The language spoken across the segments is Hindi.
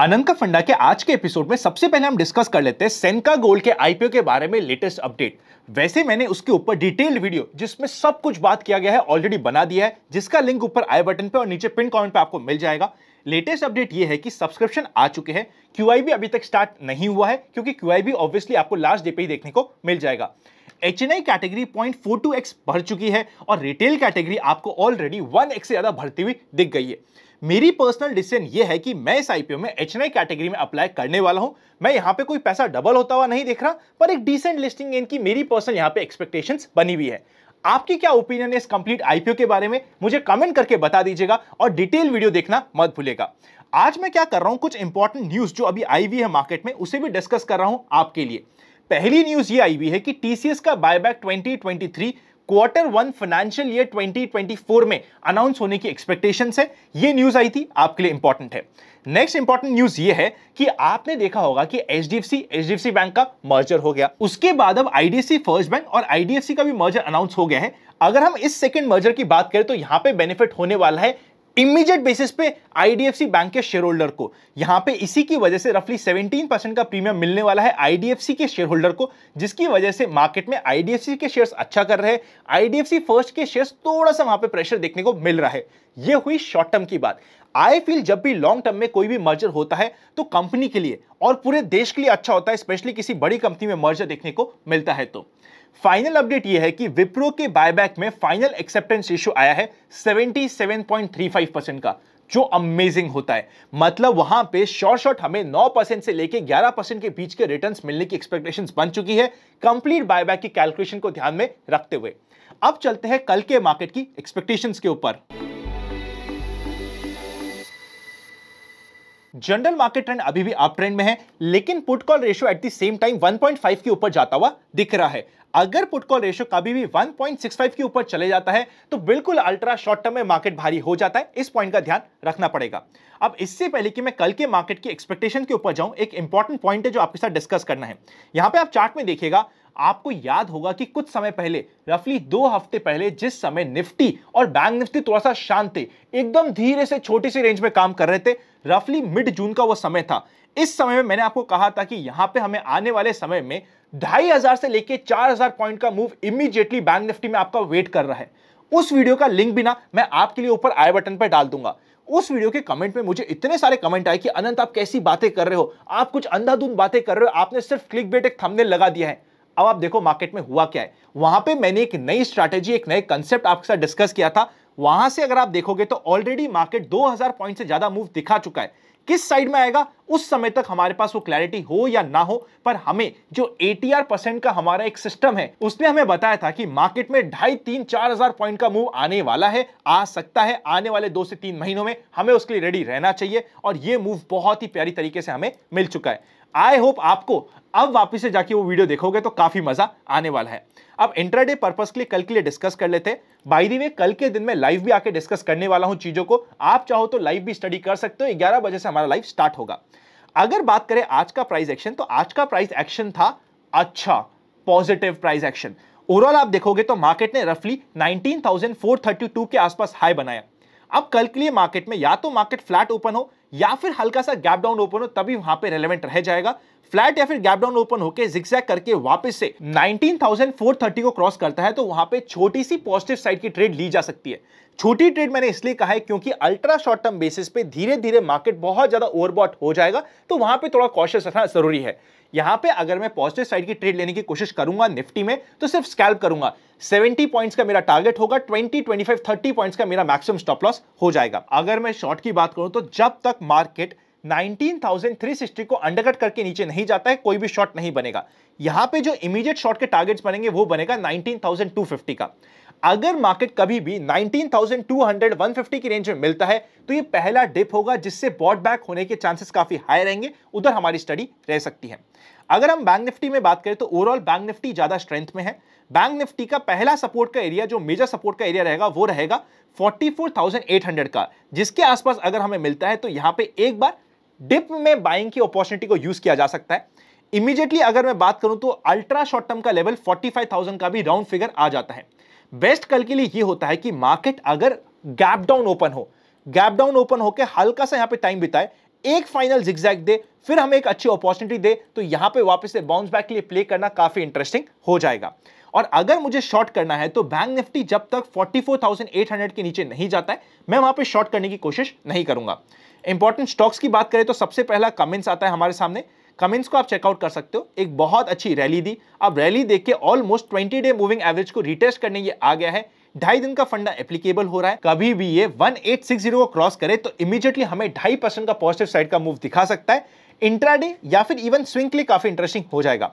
आनंद का फंडा के आज के एपिसोड में सबसे पहले हम डिस्कस कर लेते हैं सेनका गोल्ड के आईपीओ के बारे में लेटेस्ट अपडेट वैसे मैंने उसके ऊपर डिटेल्ड वीडियो जिसमें सब कुछ बात किया गया है ऑलरेडी बना दिया है जिसका लिंक ऊपर आई बटन पे और नीचे पिन कमेंट पे आपको मिल जाएगा लेटेस्ट अपडेट ये है कि सब्सक्रिप्शन आ चुके हैं क्यू अभी तक स्टार्ट नहीं हुआ है क्योंकि क्यू ऑब्वियसली आपको लास्ट डे पे ही देखने को मिल जाएगा H N I category point four two X भर चुकी है और रिटेल कैटेगरी आपको ऑलरेडी वन एक्स से ज़्यादा भरती हुई दिख गई है मेरी पर्सनल डिसीजन ये है कि मैं इस आईपीओ में एच कैटेगरी में अप्लाई करने वाला हूं मैं यहां पे कोई पैसा डबल होता हुआ नहीं देख रहा पर एक डिसेंट लिस्टिंग इनकी मेरी पर्सनल यहां पे एक्सपेक्टेशंस बनी हुई है आपकी क्या ओपिनियन है इस कंप्लीट आईपीओ के बारे में मुझे कमेंट करके बता दीजिएगा और डिटेल वीडियो देखना मत भूलेगा आज मैं क्या कर रहा हूं कुछ इंपॉर्टेंट न्यूज जो अभी आई हुई है मार्केट में उसे भी डिस्कस कर रहा हूं आपके लिए पहली न्यूज ये आई हुई है कि टीसीएस का buyback 2023 quarter one financial year 2024 में अनाउंस होने की एक्सपेक्टेशन है ये न्यूज आई थी आपके लिए इंपॉर्टेंट है नेक्स्ट इंपॉर्टेंट न्यूज ये है कि आपने देखा होगा कि एच डी बैंक का मर्जर हो गया उसके बाद अब आईडीएफसी फर्स्ट बैंक और आईडीएफसी का भी मर्जर अनाउंस हो गया है अगर हम इस सेकंड मर्जर की बात करें तो यहां पे बेनिफिट होने वाला है इमीडिएट बेसिस पे आईडीएफसी बैंक के शेयर होल्डर को यहां पे इसी की वजह से रफली 17 परसेंट का प्रीमियम मिलने वाला है आईडीएफसी के शेयर होल्डर को जिसकी वजह से मार्केट में आईडीएफसी के शेयर्स अच्छा कर रहे हैं आईडीएफसी फर्स्ट के शेयर्स थोड़ा सा वहां पे प्रेशर देखने को मिल रहा है यह हुई शॉर्ट टर्म की बात आई फील जब भी लॉन्ग टर्म में कोई भी मर्जर होता है तो कंपनी के लिए और पूरे देश के लिए अच्छा होता है स्पेशली किसी बड़ी कंपनी में मर्जर देखने को मिलता है तो फाइनल अपडेट यह है कि विप्रो के बायबैक में फाइनल एक्सेप्टेंस रेशियो आया है 77.35 परसेंट का जो अमेजिंग होता है मतलब वहां पे शॉर्ट शॉर्ट हमें 9 परसेंट से लेके 11 परसेंट के बीच के रिटर्न्स मिलने की एक्सपेक्टेशन बन चुकी है कंप्लीट बायबैक की कैलकुलेशन को ध्यान में रखते हुए अब चलते हैं कल के मार्केट की एक्सपेक्टेशन के ऊपर जनरल मार्केट ट्रेंड अभी भी अप ट्रेंड में है लेकिन put call ratio at the same time 1.5 के ऊपर जाता हुआ दिख रहा है अगर पुट कॉल रेशियो कभी भी 1.65 के ऊपर चले जाता है तो बिल्कुल अल्ट्रा शॉर्ट टर्म में मार्केट भारी हो जाता है इस पॉइंट का ध्यान रखना पड़ेगा अब इससे पहले कि मैं कल के मार्केट की एक्सपेक्टेशन के ऊपर जाऊं एक इंपॉर्टेंट पॉइंट है जो आपके साथ डिस्कस करना है यहां पे आप चार्ट में देखिएगा आपको याद होगा कि कुछ समय पहले रफली दो हफ्ते पहले जिस समय निफ्टी और बैंक निफ्टी थोड़ा सा शांत थे एकदम धीरे से छोटी सी रेंज में काम कर रहे थे रफली मिड जून का वो समय था इस समय में मैंने आपको कहा था कि यहां पे हमें आने वाले समय में ढाई हजार से लेके चार हजार पॉइंट का मूव इमीडिएटली बैंक निफ्टी में आपका वेट कर रहा है उस वीडियो का लिंक भी ना मैं आपके लिए ऊपर आई बटन पर डाल दूंगा उस वीडियो के कमेंट में मुझे इतने सारे कमेंट आए कि अनंत आप कैसी बातें कर रहे हो आप कुछ अंधाधुंध बातें कर रहे हो आपने सिर्फ क्लिक बेट एक थंबनेल लगा दिया है अब आप देखो मार्केट में हुआ क्या है वहां पे मैंने एक नई स्ट्रैटेजी एक नए कंसेप्ट आपके साथ डिस्कस किया था वहां से अगर आप देखोगे तो ऑलरेडी मार्केट 2000 पॉइंट से ज्यादा मूव दिखा चुका है किस साइड में आएगा उस समय तक हमारे पास वो क्लैरिटी हो या ना हो पर हमें जो एटीआर परसेंट का हमारा एक सिस्टम है उसने हमें बताया था कि मार्केट में ढाई तीन चार हजार पॉइंट का मूव आने वाला है आ सकता है आने वाले दो से तीन महीनों में हमें उसके लिए रेडी रहना चाहिए और ये मूव बहुत ही प्यारी तरीके से हमें मिल चुका है आई होप आपको अब वापस से जाके वो वीडियो देखोगे तो काफी मजा आने वाला है अब इंटरडे पर्पस के लिए कल के लिए डिस्कस कर लेते हैं बाई दी वे कल के दिन में लाइव भी आके डिस्कस करने वाला हूं चीजों को आप चाहो तो लाइव भी स्टडी कर सकते हो ग्यारह बजे से हमारा लाइव स्टार्ट होगा अगर बात करें आज का प्राइस एक्शन तो आज का प्राइस एक्शन था अच्छा पॉजिटिव प्राइस एक्शन ओवरऑल आप देखोगे तो मार्केट ने रफली 19,432 के आसपास हाई बनाया अब कल के लिए मार्केट में या तो मार्केट फ्लैट ओपन हो या फिर हल्का सा गैप डाउन ओपन हो तभी वहां पे रेलेवेंट रह जाएगा फ्लैट या फिर गैप डाउन ओपन होकर जिक्सैक करके वापस से 19,430 को क्रॉस करता है तो वहां पे छोटी सी पॉजिटिव साइड की ट्रेड ली जा सकती है छोटी ट्रेड मैंने इसलिए कहा है क्योंकि अल्ट्रा शॉर्ट टर्म बेसिस पे धीरे धीरे मार्केट बहुत ज्यादा ओवरबॉट हो जाएगा तो वहां पे थोड़ा कॉशियस रखना जरूरी है यहां पे अगर मैं पॉजिटिव साइड की ट्रेड लेने की कोशिश करूंगा निफ्टी में तो सिर्फ स्कैल्प करूंगा 70 पॉइंट्स का मेरा टारगेट होगा 20, 25, 30 पॉइंट्स का मेरा मैक्सिमम स्टॉप लॉस हो जाएगा अगर मैं शॉर्ट की बात करूं तो जब तक मार्केट 19,360 को अंडरकट करके नीचे नहीं जाता है कोई भी शॉट नहीं बनेगा यहां पे जो इमीडिएट शॉट के टारगेट्स बनेंगे वो बनेगा 19,250 का अगर मार्केट कभी भी 19,200 150 की रेंज में मिलता है तो ये पहला डिप होगा जिससे बॉट बैक होने के चांसेस काफी हाई रहेंगे उधर हमारी स्टडी रह सकती है अगर हम बैंक निफ्टी में बात करें तो ओवरऑल बैंक निफ्टी ज्यादा स्ट्रेंथ में है बैंक निफ्टी का पहला सपोर्ट का एरिया जो मेजर सपोर्ट का एरिया रहेगा वो रहेगा 44,800 का जिसके आसपास अगर हमें मिलता है तो यहां पे एक बार डिप में बाइंग की अपॉर्चुनिटी को यूज किया जा सकता है इमीडिएटली अगर मैं बात करूं तो अल्ट्रा शॉर्ट टर्म का लेवल 45,000 का भी राउंड फिगर आ जाता है बेस्ट कल के लिए ये होता है कि मार्केट अगर गैप डाउन ओपन हो गैप डाउन ओपन होकर हल्का सा यहां पे टाइम बिताए एक फाइनल जिग्जैग दे फिर हमें एक अच्छी अपॉर्चुनिटी दे तो यहां पे वापस से बाउंस बैक के लिए प्ले करना काफी इंटरेस्टिंग हो जाएगा और अगर मुझे शॉर्ट करना है तो बैंक निफ्टी जब तक 44,800 के नीचे नहीं जाता है मैं वहां पे शॉर्ट करने की कोशिश नहीं करूंगा इंपॉर्टेंट स्टॉक्स की बात करें तो सबसे पहला कमेंट्स आता है हमारे सामने कमेंट्स को आप चेकआउट कर सकते हो एक बहुत अच्छी रैली दी अब रैली देख के almost twenty day moving average को रिटेस्ट करने ये आ गया है ढाई दिन का फंडा एप्लीकेबल हो रहा है कभी भी ये 1860 को क्रॉस करे तो इमीडिएटली हमें ढाई परसेंट का पॉजिटिव साइड का मूव दिखा सकता है इंट्राडे या फिर इवन स्विंग के लिए काफी इंटरेस्टिंग हो जाएगा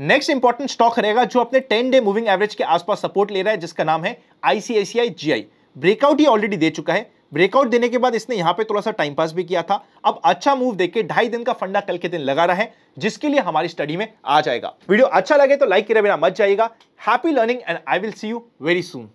नेक्स्ट इंपॉर्टेंट स्टॉक रहेगा जो अपने टेन डे मूविंग एवरेज के आसपास सपोर्ट ले रहा है जिसका नाम है आईसीआईसीआई जीआई ब्रेकआउट ही ऑलरेडी दे चुका है ब्रेकआउट देने के बाद इसने यहां पे थोड़ा सा टाइम पास भी किया था अब अच्छा मूव देख के ढाई दिन का फंडा कल के दिन लगा रहा है जिसके लिए हमारी स्टडी में आ जाएगा वीडियो अच्छा लगे तो लाइक करे बिना मच जाएगा happy learning and I will see you very soon